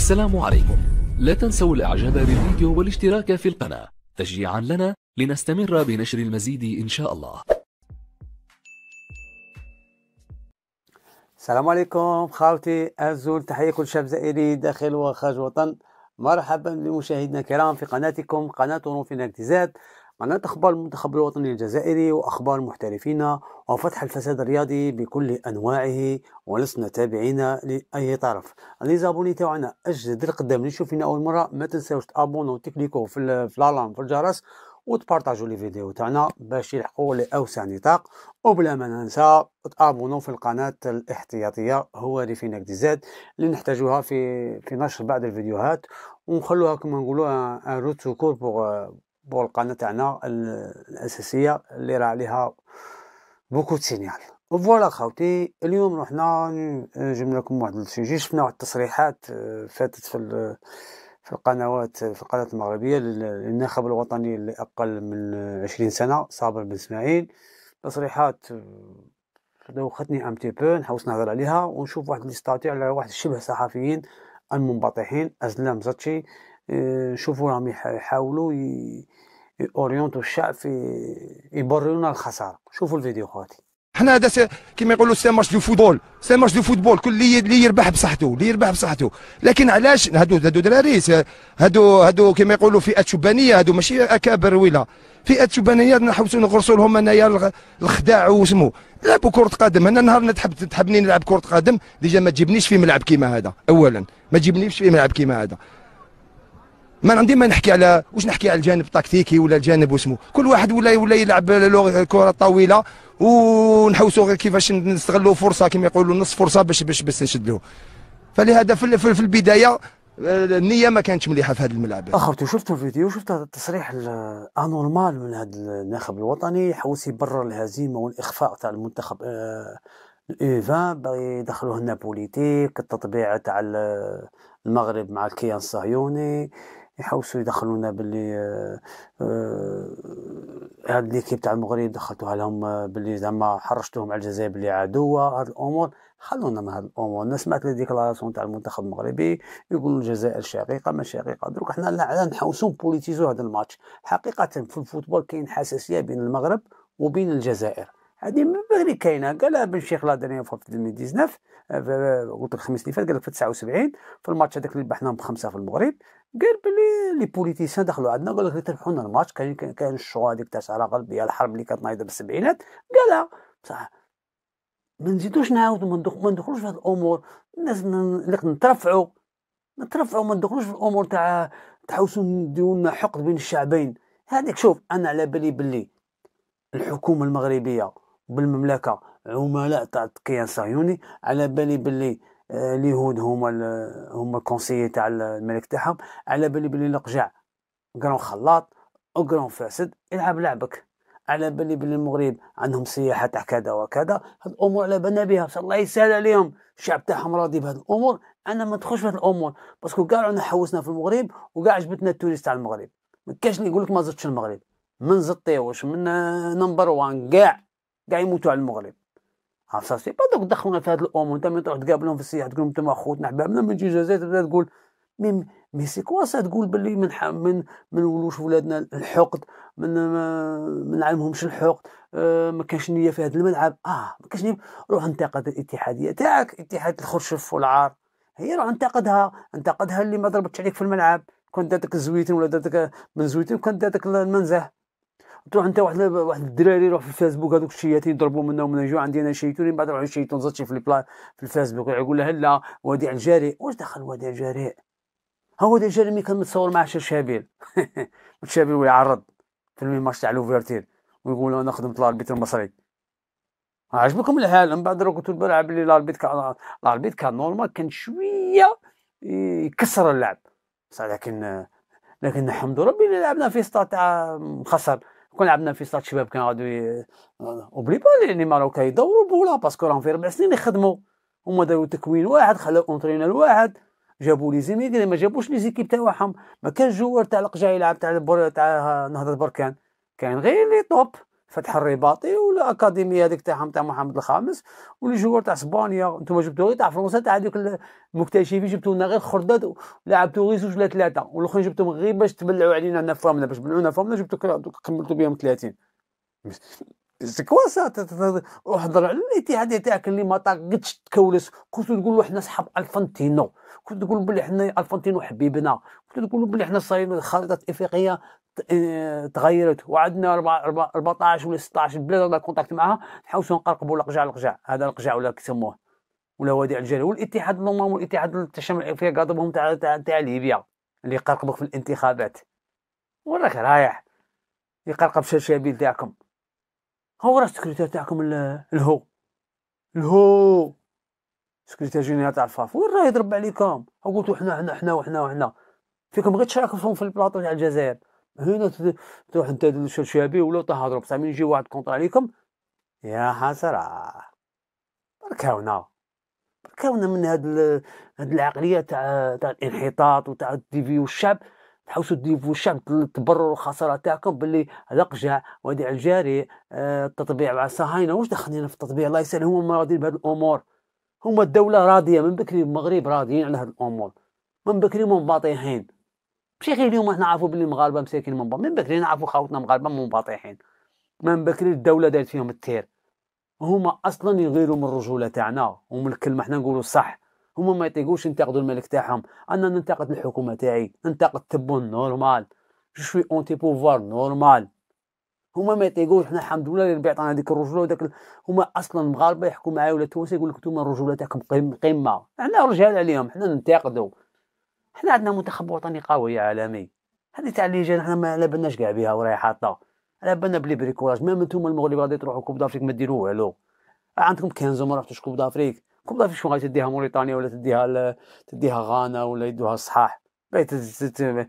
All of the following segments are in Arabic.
السلام عليكم لا تنسوا الاعجاب بالفيديو والاشتراك في القناة تشجيعا لنا لنستمر بنشر المزيد ان شاء الله السلام عليكم خاوتي الزول تحية كل شاب زائري داخل وخارج وطن مرحبا بمشاهدنا الكرام في قناتكم قناة ونوفينا اكتزاد معناتها أخبار المنتخب الوطني الجزائري وأخبار محترفينا وفتح الفساد الرياضي بكل أنواعه ولسنا تابعين لأي طرف لي زابوني تاعنا أجدد القدام اللي فينا أول مرة ما تنساوش تابونو وتكليكو في, في في الجرس وتبارطاجوا لي فيديو تاعنا باش يلحقوا لاوسع نطاق وبلا ما ننسى تابونو في القناه الاحتياطيه هو ريفينك دي زاد اللي نحتاجوها في في نشر بعض الفيديوهات ونخلوها كما نقولوا ان روت كور بوغ القناه تاعنا الاساسيه اللي راه عليها بوكو سينيال فوالا خاوتي اليوم رحنا نجيب لكم واحد الشيء شفنا واحد التصريحات آه، فاتت في في القنوات آه، في القناة المغربية للناخب الوطني أقل من عشرين سنة صابر بن إسماعيل تصريحات دوختني ام تي بو نحوس نهضر عليها ونشوف واحد ليستاتي على واحد شبه صحفيين المنبطحين أزلام زاتشي شوفوا راهم يحاولوا اورينتوا الشعب في يبررونا الخساره شوفوا الفيديو خواتي حنا هذا كما يقولوا سي ماتش دو فوتبول سي ماتش دو فوتبول كل اللي اللي يربح بصحته اللي يربح بصحته لكن علاش هادو هادو دراري هادو هادو كما يقولوا فئه شبانيه هادو ماشي اكابر ولا فئه شبانيه نحوسوا نغرسوا لهم انايا الخداع وسمو لعبوا كره قدم انا نهار تحب تحبني نلعب كره قدم ديجا ما تجيبنيش في ملعب كيما هذا اولا ما تجيبنيش في ملعب كيما هذا ما عندي ما نحكي على واش نحكي على الجانب التكتيكي ولا الجانب واسمو كل واحد ولا ولا يلعب الكره الطويله ونحوسوا غير كيفاش نستغلوا فرصه كما يقولوا نص فرصه باش باش باش نشدلوه فلهذا في, في البدايه آه، النيه ما كانتش مليحه في هذا الملعب اخرته شفت الفيديو شفت هذا التصريح انورمال من هذا الناخب الوطني يحوس يبرر الهزيمه والاخفاء تاع المنتخب آه، الايفا باغي يدخلوه النابوليتيك التطبيع تاع المغرب مع الكيان الصهيوني يحوسوا يدخلونا باللي آه، آه، هاد ليكيب تاع المغرب دخلتوها لهم آه، باللي زعما حرشتوهم على الجزائر باللي عدوة هاد الامور خلونا من هاد الامور انا سمعت لي ديكلاراسيون تاع المنتخب المغربي يقولوا الجزائر شقيقه ما شقيقه دروك حنا لا نحوسوا بوليتيزو هذا الماتش حقيقه في الفوتبول كاين حساسيه بين المغرب وبين الجزائر هذه من بدري كاينه قالها بن شيخ لا دانيال في 2019 قلت لك الخميس اللي فات قال لك في 79 في الماتش هذاك اللي ربحناهم بخمسه في المغرب قال بلي لي بوليتيسيان دخلوا عندنا قال لك تربحوا لنا الماتش كاين كاين الشوا هذيك تاع سهره غربيه الحرب اللي كانت نايضه بالسبعينات قالها بصح ما نزيدوش نعاودوا ما ندخلوش في هذه الامور الناس نترفعوا نترفعوا ما ندخلوش في الامور تاع تحوسوا نديروا لنا حقد بين الشعبين هذيك شوف انا على بالي بلي الحكومه المغربيه بالمملكه عملاء تاع الكيان الصهيوني على بالي بلي اليهود هما هما الكونسيي تاع الملك تاعهم على بالي بلي القجع قرون خلاط وقران فاسد العب لعبك على بالي بلي المغرب عندهم سياحه تاع كذا وكذا هاد الامور على بالنا بها الله يسهل عليهم الشعب تاعهم راضي بهاد الامور انا ما ندخلش في هاد الامور باسكو كاع رانا حوسنا في المغرب وكاع عجبتنا التوريست تاع المغرب ما كاش اللي يقول لك ما زدتش المغرب من زطيوش من نمبر وان كاع كاع يموتوا على المغرب سي با دوك دخلونا في هاد الامور انت من تروح تقابلهم في السياح تقول لهم انتم خوتنا حبابنا من تجي الجزائر تبدا تقول مي مي سي كوا سا تقول باللي من من من ولوش ولادنا الحقد من ما نعلمهمش الحقد آه، ما كانش نيه في هذا الملعب اه ما كانش نيه روح انتقد الاتحاديه تاعك اتحاد الخرشف والعار هي روح انتقدها انتقدها اللي ما ضربتش عليك في الملعب كنت داتك الزويتين ولا داتك من زويتين كنت داتك المنزه تروح انت واحد واحد الدراري يروح في الفيسبوك هذوك الشياطين يضربوا منا ومن جوع عندي انا شيطون من بعد يروح الشيطون زاد في البلا في الفيسبوك يقول له لا وديع الجاري واش دخل وديع الجاري ها وديع الجاري مين كان متصور مع شابيل شابيل ويعرض في الماتش تاع لوفيرتير ويقول انا خدمت لاربيت المصري عجبكم الحال من بعد راه كنت نلعب بلي لاربيت كان لاربيت كان نورمال كان شويه يكسر اللعب بصح لكن لكن الحمد لله اللي لعبنا في سطا تاع خسر كون لعبنا في ستاد شباب كان غادي آه، اوبلي با لي ماروكا يدوروا بولا باسكو راهم في ربع سنين يخدموا هما داروا تكوين واحد خلاو اونترينر واحد جابوا لي زيميغري ما جابوش لي زيكيب تاعهم ما كانش جوار تاع القجاي يلعب تاع تاع نهضه بركان كان غير لي توب فتح الرباطي والاكاديميه هذيك تاعهم تاع محمد الخامس جوار تاع اسبانيا انتم جبتوا غير تاع فرنسا تاع هذوك المكتشفين جبتوا لنا غير خردات لعبتوا غير زوج ولا ثلاثه والاخرين جبتهم غير باش تبلعوا علينا فهمنا باش تبلعونا فامنا جبتوا كملتوا بهم 30 سي كوا سا احضر على الاتحاد تاعك اللي ما طاقتش تكولس كنت تقول حنا صحاب الفانتينو كنت تقول بلي حنا الفانتينو حبيبنا كنت تقول بلي حنا صايرين خريطه افريقيه تغيرت وعندنا 14 ولا 16 بلاد عندنا كونتاكت معها نحوسو نقرقبوا القجع القجع هذا القجع ولا كيسموه ولا وادي الجليل والاتحاد النظام والاتحاد الشمال الافريقي قاضبهم تاع تاع تاع ليبيا اللي قرقبك في الانتخابات وراك رايح يقرقب شاشابيل تاعكم هو راه السكرتير تاعكم الهو الهو السكرتير جينيرال تاع الفاف وين راه يضرب عليكم قلتوا حنا حنا حنا وحنا وحنا فيكم غير تشاركوا في البلاطو تاع الجزائر هنا تروح انت للشبابي ولا تهضروا بصح من يجي واحد كونطر عليكم يا حسرة بركاونا بركاونا من هاد هاد العقلية تاع تاع الانحطاط وتاع ديفيو الشعب تحوسوا ديفيو الشعب تبرروا الخسارة تاعكم باللي الاقجع قجع الجاري آه، التطبيع مع الصهاينة واش دخلنا في التطبيع الله يسهل هما راضيين بهاد الامور هما الدولة راضية من بكري المغرب راضيين على هاد الامور من بكري هما باطيحين ماشي غير اليوم حنا عارفوا باللي المغاربه مساكين من من بكري نعرفوا خاوتنا مغاربه منبطحين من بكري الدوله دارت فيهم التير هما اصلا يغيروا من الرجوله تاعنا ومن الكلمه حنا نقولوا صح هما ما يطيقوش ينتقدوا الملك تاعهم انا ننتقد الحكومه تاعي ننتقد تبو نورمال جو شوي اونتي بوفوار نورمال هما ما يطيقوش حنا الحمد لله اللي بيعطينا هذيك الرجوله وداك هما اصلا المغاربه يحكوا معايا ولا توسي يقول لك انتم الرجوله تاعكم قمه حنا رجال عليهم حنا ننتقدوا حنا عندنا منتخب وطني قوي عالمي هذه تاع اللي اللجان حنا ما على بالناش كاع بها وراهي حاطه على بالنا بلي بريكوراج ميم نتوما المغرب غادي تروحوا كوب دافريك ما ديروا والو عندكم 15 ما رحتوش كوب دافريك كوب دافريك شكون غادي تديها موريتانيا ولا تديها ل... تديها غانا ولا يدوها الصحاح بيت ما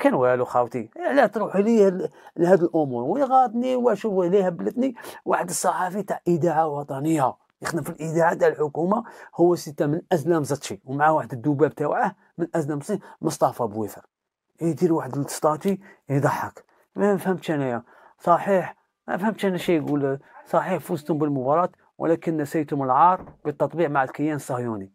كان والو خاوتي لا تروح لي لهاد الامور ويغاضني واش هو اللي هبلتني واحد الصحافي تاع اذاعه وطنيه يخدم في الاذاعه تاع الحكومه هو سته من ازلام زاتشي ومع واحد الدوباب تاوعه من ازلام زتشي مصطفى بويفر يدير واحد الستاتي يضحك ما فهمتش انايا صحيح ما فهمتش انا شي يقول صحيح فزتم بالمباراه ولكن نسيتم العار بالتطبيع مع الكيان الصهيوني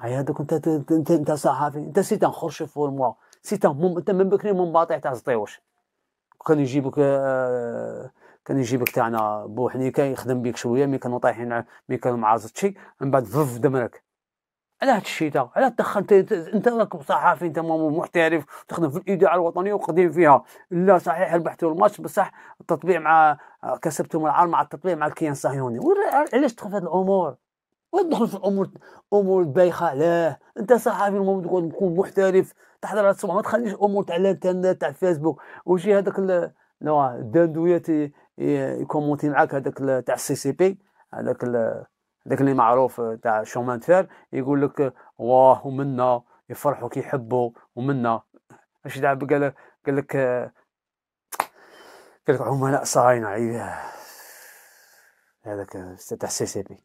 هيا هذاك انت انت انت صحافي انت سيت ان خرشف فورموا سيت انت من بكري من تاع زطيوش كان يجيبك آه كان يجيبك تاعنا بوحنيكه يعني يخدم بيك شويه مي كانوا طايحين مي كانوا مع من بعد فف دمرك على هاد الشيء تاع على تدخلت انت راك صحفي انت محترف تخدم في الاذاعه الوطنيه وقديم فيها لا صحيح ربحتوا الماتش بصح التطبيع مع كسبتم العار مع التطبيع مع الكيان الصهيوني علاش تدخل في هاد الامور وتدخل في الامور امور بايخه لا انت صحفي تقول تكون محترف تحضر الصبح ما تخليش امور تاع تاع الفيسبوك وشي هذاك الدندويات يكومونتي معاك هذاك تاع السي سي بي هذاك هذاك اللي معروف تاع شومان فير يقول لك واه ومنا يفرحوا كي يحبوا ومنا اش دعب قال قال لك قال لك عملاء صاينه هذاك تاع السي سي بي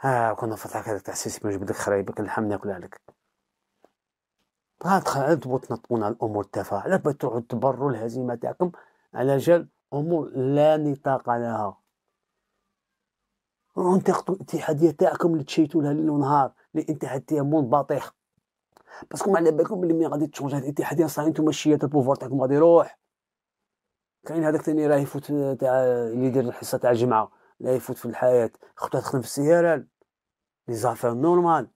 ها كنا فتحك هذاك تاع السي سي بي نجبد خرايبك اللحم ناكلها لك بغا تخلعوا تبغو تنطقون على الامور التافهه على بال تقعدوا تبروا الهزيمه تاعكم على جال أمور لا نطاق لها راهم تاخدو الاتحادية تاعكم اللي تشيتو لها ليل ونهار مون باطيخ باسكو على بالكم بلي ملي غادي تشونج هاد الاتحادية صاي نتوما الشيات البوفور تاعكم غادي يروح كاين هذاك تاني راه يفوت تاع اللي يدير الحصة تاع الجمعة لا يفوت في الحياة خطوة تخدم في السيارة لي زافير نورمال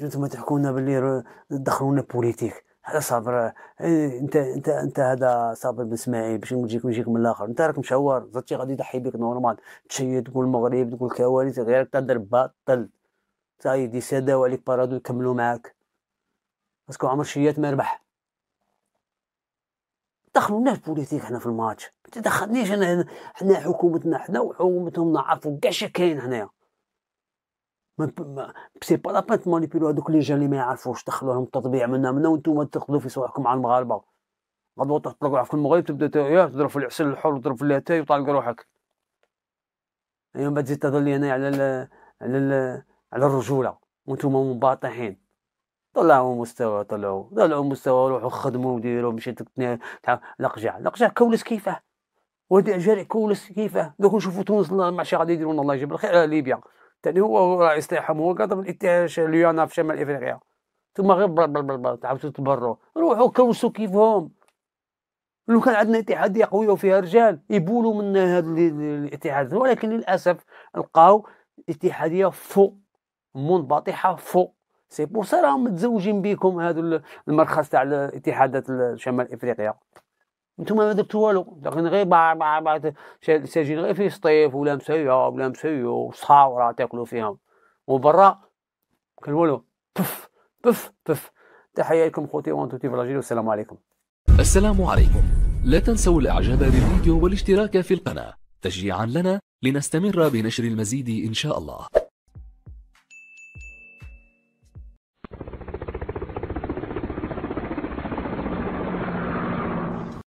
نتوما ما لنا بلي دخلونا بوليتيك هذا صابر إيه، انت انت انت هذا صابر بن اسماعيل باش نجيك ونجيك من الاخر انت راك مشاور زرتي غادي يضحي بك نورمال تشيد تقول المغرب تقول كواليس غيرك تهضر باطل سايدي سداو عليك بارادو يكملوا معاك باسكو عمر شيات ما ربح الناس بوليتيك حنا في الماتش ما تدخلنيش انا حنا حكومتنا حنا وحكومتهم نعرفوا كاع شي كاين هنايا سي با بان تمانيبيلو هذوك لي جا اللي ما يعرفوش لهم التطبيع منا منا وانتم تاخذوا في صوحكم مع المغاربه غدوه تروح تطلق في المغرب تبدا تضرب في العسل الحر وتضرب في الاتاي وطالق روحك ما تزيد تهضر لي انا على على ال على الرجوله وانتم منبطحين طلعوا مستوى طلعوا طلعوا مستوى روحوا خدموا وديروا مشي لقجع لقجع كولس كيفاه ودي اجاري كولس كيفاه دوك نشوفوا تونس مع شي غادي يديرون الله يجيب الخير ليبيا تاني هو رئيس تاعهم هو قادر من اتحاد ليونا في شمال افريقيا ثم غير بل بل بل بل تعاودوا تبروا روحوا كوسوا كيفهم لو كان عندنا اتحاديه قويه وفيها رجال يبولوا من هذا الاتحاد ولكن للاسف لقاو اتحاديه فوق منبطحه فوق سي بور سا راهم متزوجين بيكم هذو المرخص تاع الاتحادات شمال افريقيا انتم ما درتوا والو لكن غير بعض بعض بعض ساجين غير في سطيف ولا مسيو ولا مسيو وصاوره تاكلوا فيهم وبرا كان والو بف بف بف تحيه لكم خوتي وانتم تي بلاجيل والسلام عليكم السلام عليكم لا تنسوا الاعجاب بالفيديو والاشتراك في القناه تشجيعا لنا لنستمر بنشر المزيد ان شاء الله